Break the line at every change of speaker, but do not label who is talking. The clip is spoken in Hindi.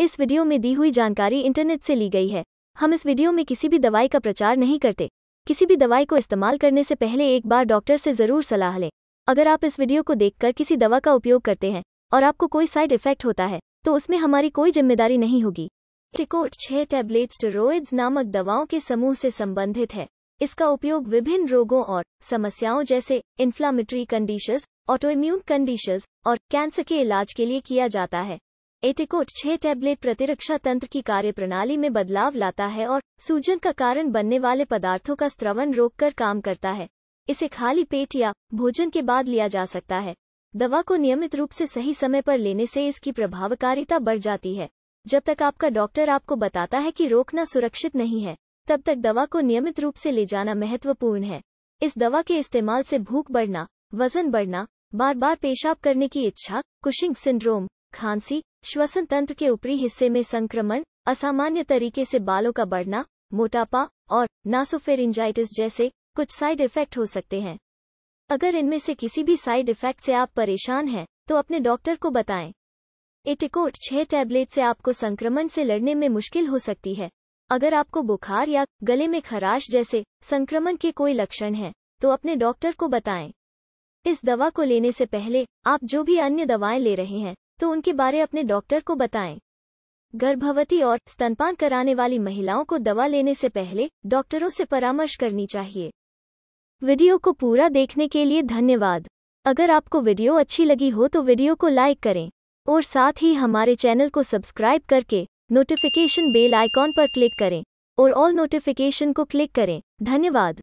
इस वीडियो में दी हुई जानकारी इंटरनेट से ली गई है हम इस वीडियो में किसी भी दवाई का प्रचार नहीं करते किसी भी दवाई को इस्तेमाल करने से पहले एक बार डॉक्टर से ज़रूर सलाह लें अगर आप इस वीडियो को देखकर किसी दवा का उपयोग करते हैं और आपको कोई साइड इफेक्ट होता है तो उसमें हमारी कोई जिम्मेदारी नहीं होगी टिकोट छह टैबलेट स्टेरोइड्स नामक दवाओं के समूह से संबंधित है इसका उपयोग विभिन्न रोगों और समस्याओं जैसे इन्फ्लामेटरी कंडीशंस, ऑटोइम्यून कंडीशंस और कैंसर के इलाज के लिए किया जाता है एटिकोट छह टैबलेट प्रतिरक्षा तंत्र की कार्यप्रणाली में बदलाव लाता है और सूजन का कारण बनने वाले पदार्थों का स्त्रवण रोककर काम करता है इसे खाली पेट या भोजन के बाद लिया जा सकता है दवा को नियमित रूप से सही समय पर लेने से इसकी प्रभावकारिता बढ़ जाती है जब तक आपका डॉक्टर आपको बताता है कि रोकना सुरक्षित नहीं है तब तक दवा को नियमित रूप से ले जाना महत्वपूर्ण है इस दवा के इस्तेमाल से भूख बढ़ना वजन बढ़ना बार बार पेशाब करने की इच्छा कुशिंग सिंड्रोम खांसी श्वसन तंत्र के ऊपरी हिस्से में संक्रमण असामान्य तरीके से बालों का बढ़ना मोटापा और नासोफेरिंजाइटिस जैसे कुछ साइड इफेक्ट हो सकते हैं अगर इनमें से किसी भी साइड इफेक्ट से आप परेशान हैं तो अपने डॉक्टर को बताएं एटिकोट छह टैबलेट से आपको संक्रमण से लड़ने में मुश्किल हो सकती है अगर आपको बुखार या गले में खराश जैसे संक्रमण के कोई लक्षण हैं तो अपने डॉक्टर को बताएं इस दवा को लेने से पहले आप जो भी अन्य दवाएं ले रहे हैं तो उनके बारे अपने डॉक्टर को बताएं गर्भवती और स्तनपान कराने वाली महिलाओं को दवा लेने से पहले डॉक्टरों से परामर्श करनी चाहिए वीडियो को पूरा देखने के लिए धन्यवाद अगर आपको वीडियो अच्छी लगी हो तो वीडियो को लाइक करें और साथ ही हमारे चैनल को सब्सक्राइब करके नोटिफिकेशन बेल आइकॉन पर क्लिक करें और ऑल नोटिफिकेशन को क्लिक करें धन्यवाद